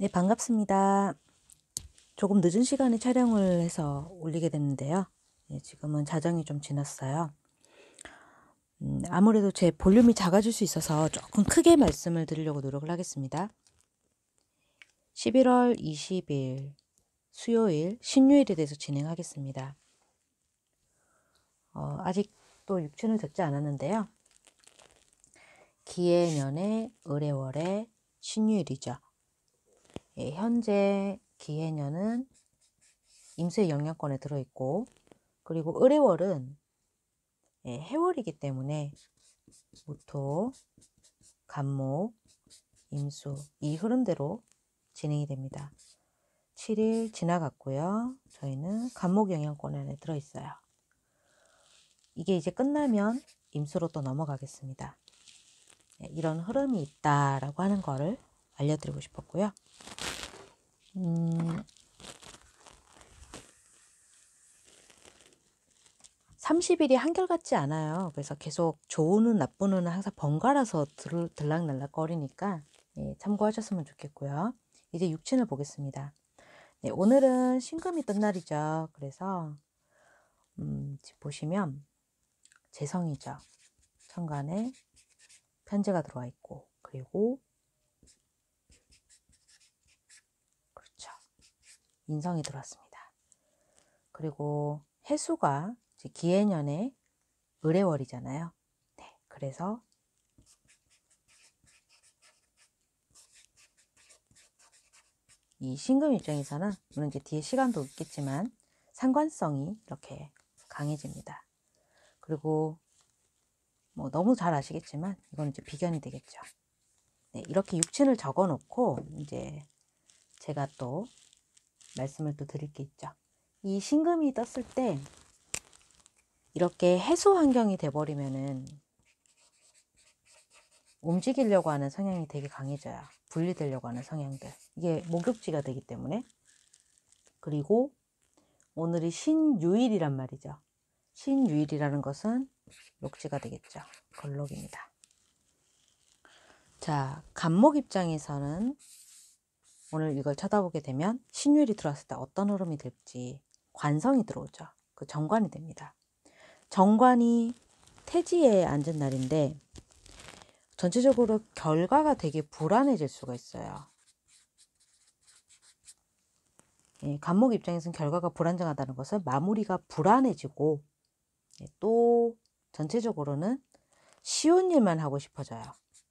네, 반갑습니다. 조금 늦은 시간에 촬영을 해서 올리게 됐는데요. 네, 지금은 자정이 좀 지났어요. 음, 아무래도 제 볼륨이 작아질 수 있어서 조금 크게 말씀을 드리려고 노력을 하겠습니다. 11월 20일 수요일 신유일에 대해서 진행하겠습니다. 어, 아직 도 육춘을 듣지 않았는데요. 기해년의 을의월의 신유일이죠. 예, 현재 기해년은 임수의 영향권에 들어있고 그리고 을해월은 예, 해월이기 때문에 무토, 간목, 임수 이 흐름대로 진행이 됩니다. 7일 지나갔고요. 저희는 간목 영향권 안에 들어있어요. 이게 이제 끝나면 임수로 또 넘어가겠습니다. 예, 이런 흐름이 있다라고 하는 거를 알려드리고 싶었고요. 음, 30일이 한결같지 않아요. 그래서 계속 좋은 은 나쁜 은 항상 번갈아서 들, 들락날락 거리니까 예, 참고하셨으면 좋겠고요. 이제 육친을 보겠습니다. 네, 오늘은 신금이 뜬 날이죠. 그래서 음, 보시면 재성이죠. 천간에 편지가 들어와 있고 그리고 인성이 들었습니다. 그리고 해수가 기해년의 의뢰월이잖아요. 네, 그래서 이 신금 입장에서는 물론 이제 뒤에 시간도 있겠지만 상관성이 이렇게 강해집니다. 그리고 뭐 너무 잘 아시겠지만 이건 이제 비견이 되겠죠. 네, 이렇게 육친을 적어 놓고 이제 제가 또 말씀을 또 드릴 게 있죠. 이 신금이 떴을 때 이렇게 해수 환경이 돼버리면은 움직이려고 하는 성향이 되게 강해져요. 분리되려고 하는 성향들. 이게 목욕지가 되기 때문에. 그리고 오늘이 신유일이란 말이죠. 신유일이라는 것은 녹지가 되겠죠. 걸록입니다. 자, 간목 입장에서는 오늘 이걸 쳐다보게 되면 신율이 들어왔을 때 어떤 흐름이 될지 관성이 들어오죠. 그 정관이 됩니다. 정관이 태지에 앉은 날인데 전체적으로 결과가 되게 불안해질 수가 있어요. 예, 감목 입장에서는 결과가 불안정하다는 것은 마무리가 불안해지고 예, 또 전체적으로는 쉬운 일만 하고 싶어져요.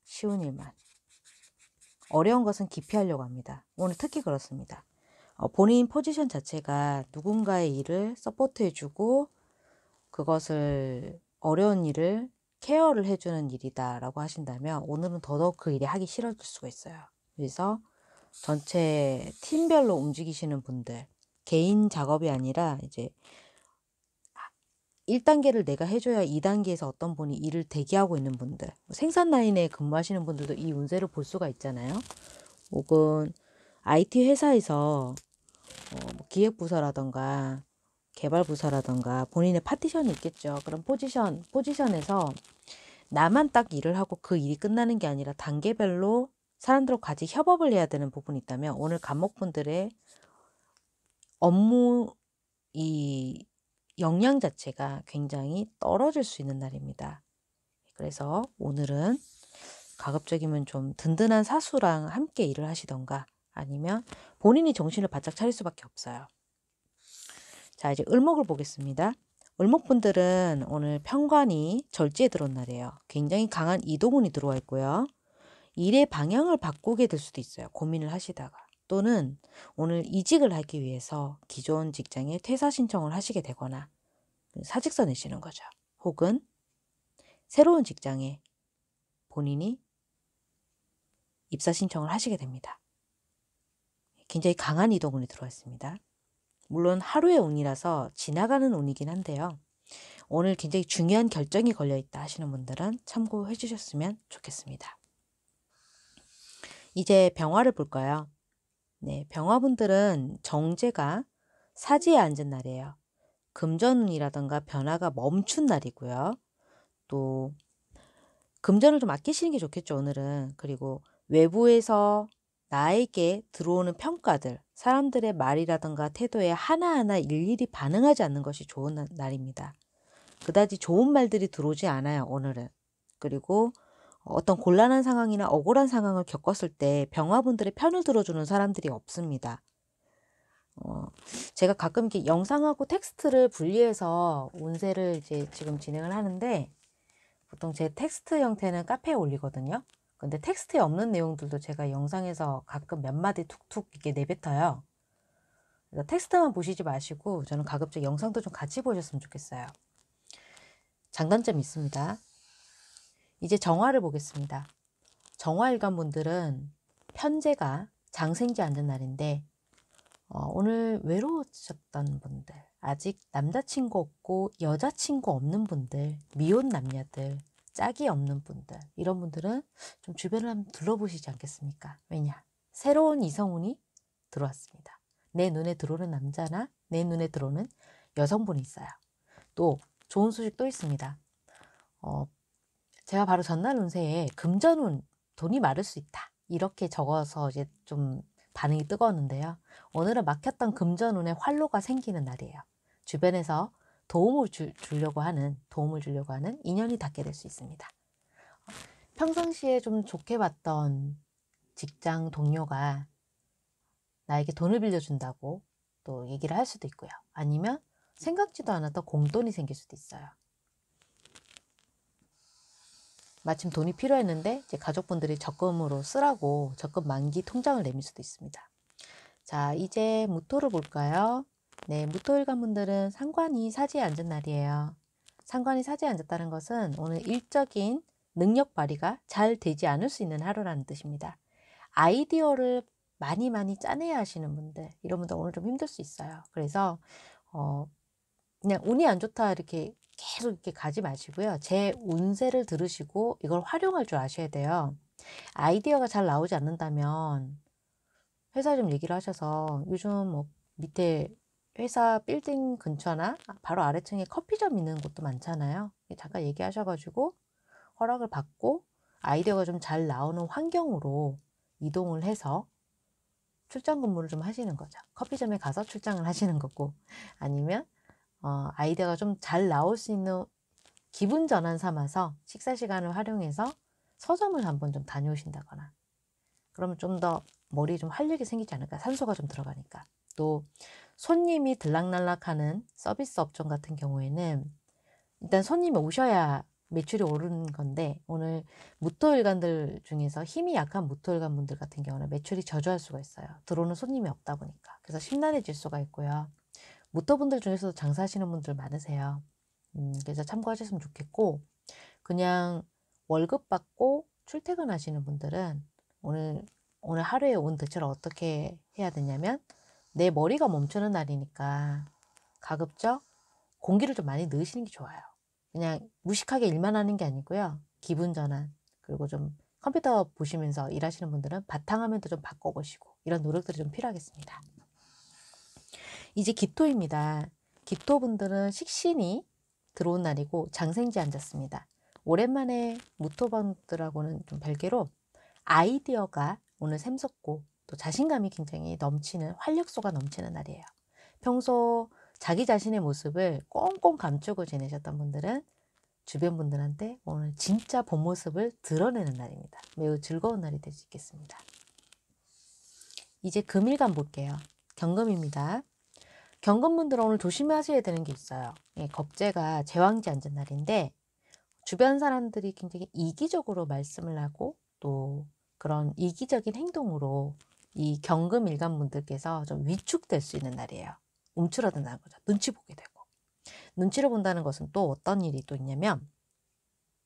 쉬운 일만. 어려운 것은 기피하려고 합니다. 오늘 특히 그렇습니다. 어, 본인 포지션 자체가 누군가의 일을 서포트해주고 그것을 어려운 일을 케어를 해주는 일이다라고 하신다면 오늘은 더더욱 그 일이 하기 싫어질 수가 있어요. 그래서 전체 팀별로 움직이시는 분들 개인 작업이 아니라 이제 1단계를 내가 해줘야 2단계에서 어떤 분이 일을 대기하고 있는 분들 뭐 생산 라인에 근무하시는 분들도 이 운세를 볼 수가 있잖아요. 혹은 IT 회사에서 어, 뭐 기획부서라던가 개발부서라던가 본인의 파티션이 있겠죠. 그런 포지션, 포지션에서 나만 딱 일을 하고 그 일이 끝나는 게 아니라 단계별로 사람들과 같이 협업을 해야 되는 부분이 있다면 오늘 감목분들의 업무 이 영양 자체가 굉장히 떨어질 수 있는 날입니다. 그래서 오늘은 가급적이면 좀 든든한 사수랑 함께 일을 하시던가 아니면 본인이 정신을 바짝 차릴 수밖에 없어요. 자, 이제 을목을 보겠습니다. 을목분들은 오늘 평관이 절지에 들어온 날이에요. 굉장히 강한 이동운이 들어와 있고요. 일의 방향을 바꾸게 될 수도 있어요. 고민을 하시다가. 또는 오늘 이직을 하기 위해서 기존 직장에 퇴사 신청을 하시게 되거나 그 사직서 내시는 거죠. 혹은 새로운 직장에 본인이 입사 신청을 하시게 됩니다. 굉장히 강한 이동운이 들어왔습니다. 물론 하루의 운이라서 지나가는 운이긴 한데요. 오늘 굉장히 중요한 결정이 걸려있다 하시는 분들은 참고해 주셨으면 좋겠습니다. 이제 병화를 볼까요? 네, 병화분들은 정제가 사지에 앉은 날이에요. 금전운이라든가 변화가 멈춘 날이고요. 또 금전을 좀 아끼시는 게 좋겠죠, 오늘은. 그리고 외부에서 나에게 들어오는 평가들, 사람들의 말이라든가 태도에 하나하나 일일이 반응하지 않는 것이 좋은 날입니다. 그다지 좋은 말들이 들어오지 않아요, 오늘은. 그리고 어떤 곤란한 상황이나 억울한 상황을 겪었을 때 병화분들의 편을 들어주는 사람들이 없습니다. 어, 제가 가끔 이렇게 영상하고 텍스트를 분리해서 운세를 이제 지금 진행을 하는데 보통 제 텍스트 형태는 카페에 올리거든요. 근데 텍스트에 없는 내용들도 제가 영상에서 가끔 몇 마디 툭툭 이게 내뱉어요. 그래서 텍스트만 보시지 마시고 저는 가급적 영상도 좀 같이 보셨으면 좋겠어요. 장단점이 있습니다. 이제 정화를 보겠습니다. 정화일관분들은 편제가 장생제 앉은 날인데 어, 오늘 외로우셨던 분들 아직 남자친구 없고 여자친구 없는 분들 미혼 남녀들 짝이 없는 분들 이런 분들은 좀 주변을 한번 둘러보시지 않겠습니까? 왜냐 새로운 이성운이 들어왔습니다. 내 눈에 들어오는 남자나 내 눈에 들어오는 여성분이 있어요. 또 좋은 소식 또 있습니다. 어, 제가 바로 전날 운세에 금전운 돈이 마를 수 있다 이렇게 적어서 이제 좀 반응이 뜨거웠는데요. 오늘은 막혔던 금전운에 활로가 생기는 날이에요. 주변에서 도움을 주, 려고 하는 도움을 주려고 하는 인연이 닿게 될 수 있습니다. 평상시에 좀 좋게 봤던 직장 동료가 나에게 돈을 빌려준다고 또 얘기를 할 수도 있고요. 아니면 생각지도 않았던 공돈이 생길 수도 있어요. 마침 돈이 필요했는데 이제 가족분들이 적금으로 쓰라고 적금 만기 통장을 내밀 수도 있습니다. 자, 이제 무토를 볼까요? 네, 무토일간 분들은 상관이 사지에 앉은 날이에요. 상관이 사지에 앉았다는 것은 오늘 일적인 능력 발휘가 잘 되지 않을 수 있는 하루라는 뜻입니다. 아이디어를 많이 많이 짜내야 하시는 분들, 이런 분들 오늘 좀 힘들 수 있어요. 그래서 어, 그냥 운이 안 좋다 이렇게 계속 이렇게 가지 마시고요. 제 운세를 들으시고 이걸 활용할 줄 아셔야 돼요. 아이디어가 잘 나오지 않는다면 회사 좀 얘기를 하셔서 요즘 뭐 밑에 회사 빌딩 근처나 바로 아래층에 커피점 있는 곳도 많잖아요. 잠깐 얘기하셔가지고 허락을 받고 아이디어가 좀 잘 나오는 환경으로 이동을 해서 출장 근무를 좀 하시는 거죠. 커피점에 가서 출장을 하시는 거고 아니면 어, 아이디어가 좀 잘 나올 수 있는 기분 전환 삼아서 식사 시간을 활용해서 서점을 한번 좀 다녀오신다거나 그러면 좀 더 머리에 좀 활력이 생기지 않을까 산소가 좀 들어가니까 또 손님이 들락날락하는 서비스 업종 같은 경우에는 일단 손님이 오셔야 매출이 오르는 건데 오늘 무토일관들 중에서 힘이 약한 무토일관 분들 같은 경우는 매출이 저조할 수가 있어요. 들어오는 손님이 없다 보니까 그래서 심란해질 수가 있고요. 모터분들 중에서도 장사하시는 분들 많으세요. 음, 그래서 참고하셨으면 좋겠고 그냥 월급 받고 출퇴근하시는 분들은 오늘 오늘 하루의 온 대처를 어떻게 해야 되냐면 내 머리가 멈추는 날이니까 가급적 공기를 좀 많이 넣으시는 게 좋아요. 그냥 무식하게 일만 하는 게 아니고요. 기분 전환 그리고 좀 컴퓨터 보시면서 일하시는 분들은 바탕화면도 좀 바꿔보시고 이런 노력들이 좀 필요하겠습니다. 이제 기토입니다. 기토분들은 식신이 들어온 날이고 장생지 앉았습니다. 오랜만에 무토분들하고는 좀 별개로 아이디어가 오늘 샘솟고 또 자신감이 굉장히 넘치는 활력소가 넘치는 날이에요. 평소 자기 자신의 모습을 꽁꽁 감추고 지내셨던 분들은 주변 분들한테 오늘 진짜 본 모습을 드러내는 날입니다. 매우 즐거운 날이 될 수 있겠습니다. 이제 금일간 볼게요. 경금입니다. 경건문들 오늘 조심하셔야 되는 게 있어요. 예, 겁재가 제왕지 앉은 날인데 주변 사람들이 굉장히 이기적으로 말씀을 하고 또 그런 이기적인 행동으로 이 경금 일간 분들께서 좀 위축될 수 있는 날이에요. 움츠러든다는 거죠. 눈치 보게 되고. 눈치를 본다는 것은 또 어떤 일이 또 있냐면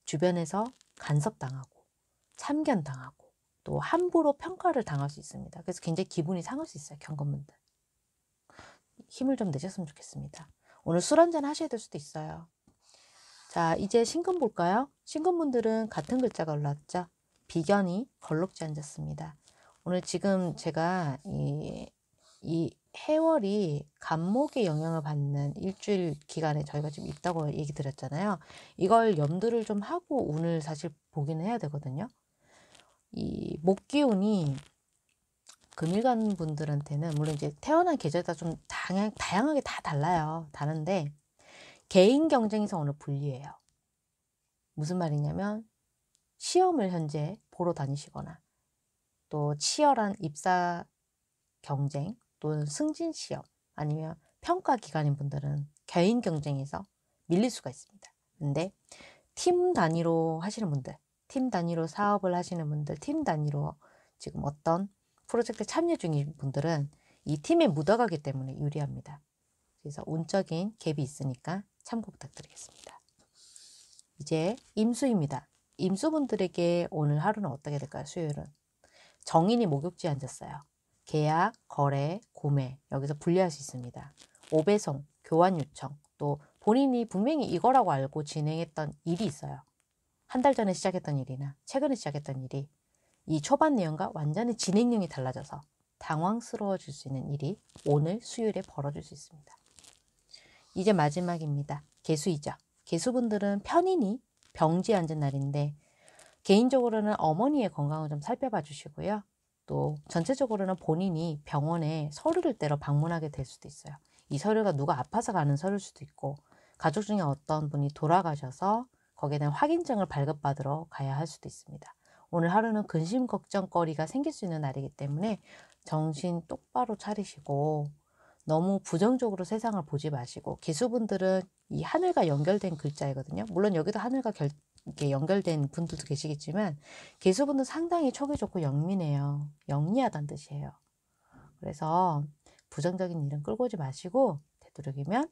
주변에서 간섭당하고 참견당하고 또 함부로 평가를 당할 수 있습니다. 그래서 굉장히 기분이 상할 수 있어요. 경건분들. 힘을 좀 내셨으면 좋겠습니다. 오늘 술 한잔 하셔야 될 수도 있어요. 자, 이제 신금 볼까요? 신금분들은 같은 글자가 올라왔죠. 비견이 걸럭지 앉았습니다. 오늘 지금 제가 이, 이 해월이 간목의 영향을 받는 일주일 기간에 저희가 지금 있다고 얘기 드렸잖아요. 이걸 염두를 좀 하고 운을 사실 보기는 해야 되거든요. 이 목기운이 금일간 분들한테는 물론 이제 태어난 계절마다 좀 다양, 다양하게 다 달라요. 다른데 개인 경쟁에서 어 분리해요. 무슨 말이냐면 시험을 현재 보러 다니시거나 또 치열한 입사 경쟁 또는 승진 시험 아니면 평가 기간인 분들은 개인 경쟁에서 밀릴 수가 있습니다. 근데 팀 단위로 하시는 분들, 팀 단위로 사업을 하시는 분들, 팀 단위로 지금 어떤 프로젝트 참여 중인 분들은 이 팀에 묻어가기 때문에 유리합니다. 그래서 운적인 갭이 있으니까 참고 부탁드리겠습니다. 이제 임수입니다. 임수분들에게 오늘 하루는 어떻게 될까요? 수요일은 정인이 목욕지에 앉았어요. 계약, 거래, 구매 여기서 분리할 수 있습니다. 오배송, 교환 요청, 또 본인이 분명히 이거라고 알고 진행했던 일이 있어요. 한 달 전에 시작했던 일이나 최근에 시작했던 일이 이 초반 내용과 완전히 진행형이 달라져서 당황스러워질 수 있는 일이 오늘 수요일에 벌어질 수 있습니다. 이제 마지막입니다. 개수이죠. 개수분들은 편인이 병지에 앉은 날인데 개인적으로는 어머니의 건강을 좀 살펴봐 주시고요. 또 전체적으로는 본인이 병원에 서류를 떼러 방문하게 될 수도 있어요. 이 서류가 누가 아파서 가는 서류일 수도 있고 가족 중에 어떤 분이 돌아가셔서 거기에 대한 확인증을 발급받으러 가야 할 수도 있습니다. 오늘 하루는 근심 걱정거리가 생길 수 있는 날이기 때문에 정신 똑바로 차리시고 너무 부정적으로 세상을 보지 마시고 기수분들은 이 하늘과 연결된 글자이거든요. 물론 여기도 하늘과 결, 이렇게 연결된 분들도 계시겠지만 기수분은 상당히 촉이 좋고 영민해요. 영리하다는 뜻이에요. 그래서 부정적인 일은 끌고 오지 마시고 되도록이면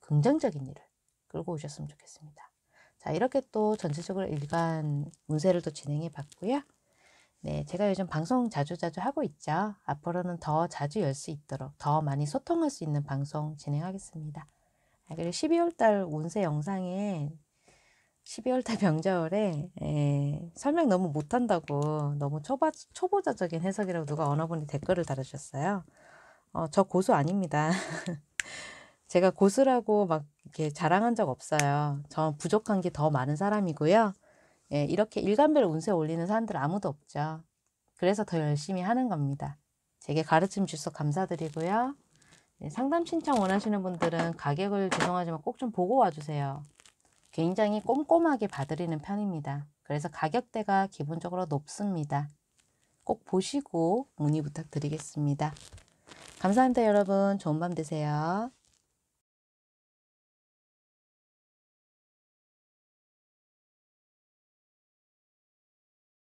긍정적인 일을 끌고 오셨으면 좋겠습니다. 자, 이렇게 또 전체적으로 일반 운세를 또 진행해 봤고요. 네, 제가 요즘 방송 자주자주 하고 있죠. 앞으로는 더 자주 열 수 있도록 더 많이 소통할 수 있는 방송 진행하겠습니다. 아, 그리고 12월달 운세 영상에 12월달 병자월에 에, 설명 너무 못한다고 너무 초바, 초보자적인 해석이라고 누가 언어분이 댓글을 달아주셨어요. 어, 저 고수 아닙니다. 제가 고수라고 막 이렇게 자랑한 적 없어요. 저 부족한 게 더 많은 사람이고요. 예, 이렇게 일간별 운세 올리는 사람들 아무도 없죠. 그래서 더 열심히 하는 겁니다. 제게 가르침 주셔서 감사드리고요. 네, 상담 신청 원하시는 분들은 가격을 죄송하지만 꼭 좀 보고 와주세요. 굉장히 꼼꼼하게 봐드리는 편입니다. 그래서 가격대가 기본적으로 높습니다. 꼭 보시고 문의 부탁드리겠습니다. 감사합니다 여러분. 좋은 밤 되세요.